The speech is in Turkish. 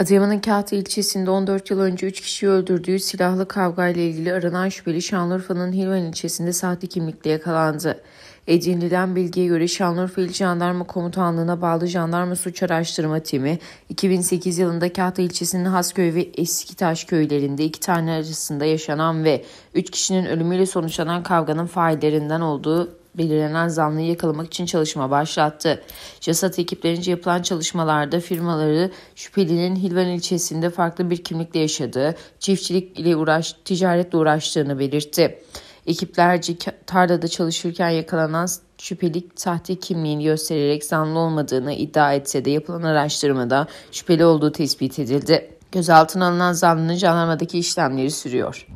Adıyaman'ın Kahta ilçesinde 14 yıl önce 3 kişiyi öldürdüğü silahlı kavgayla ilgili aranan şüpheli Şanlıurfa'nın Hilvan ilçesinde sahte kimlikle yakalandı. Edinilen bilgiye göre Şanlıurfa İl Jandarma Komutanlığı'na bağlı Jandarma Suç Araştırma Timi 2008 yılında Kahta ilçesinin Hasköy ve Eskitaş köylerinde iki tane arasında yaşanan ve 3 kişinin ölümüyle sonuçlanan kavganın faillerinden olduğu belirlenen zanlıyı yakalamak için çalışma başlattı. Casat ekiplerince yapılan çalışmalarda firmaları şüphelinin Hilvan ilçesinde farklı bir kimlikle yaşadığı, çiftçilik ile uğraş, ticaretle uğraştığını belirtti. Ekiplerce tarlada çalışırken yakalanan şüpheli sahte kimliğini göstererek zanlı olmadığını iddia etse de yapılan araştırmada şüpheli olduğu tespit edildi. Gözaltına alınan zanlının jandarmadaki işlemleri sürüyor.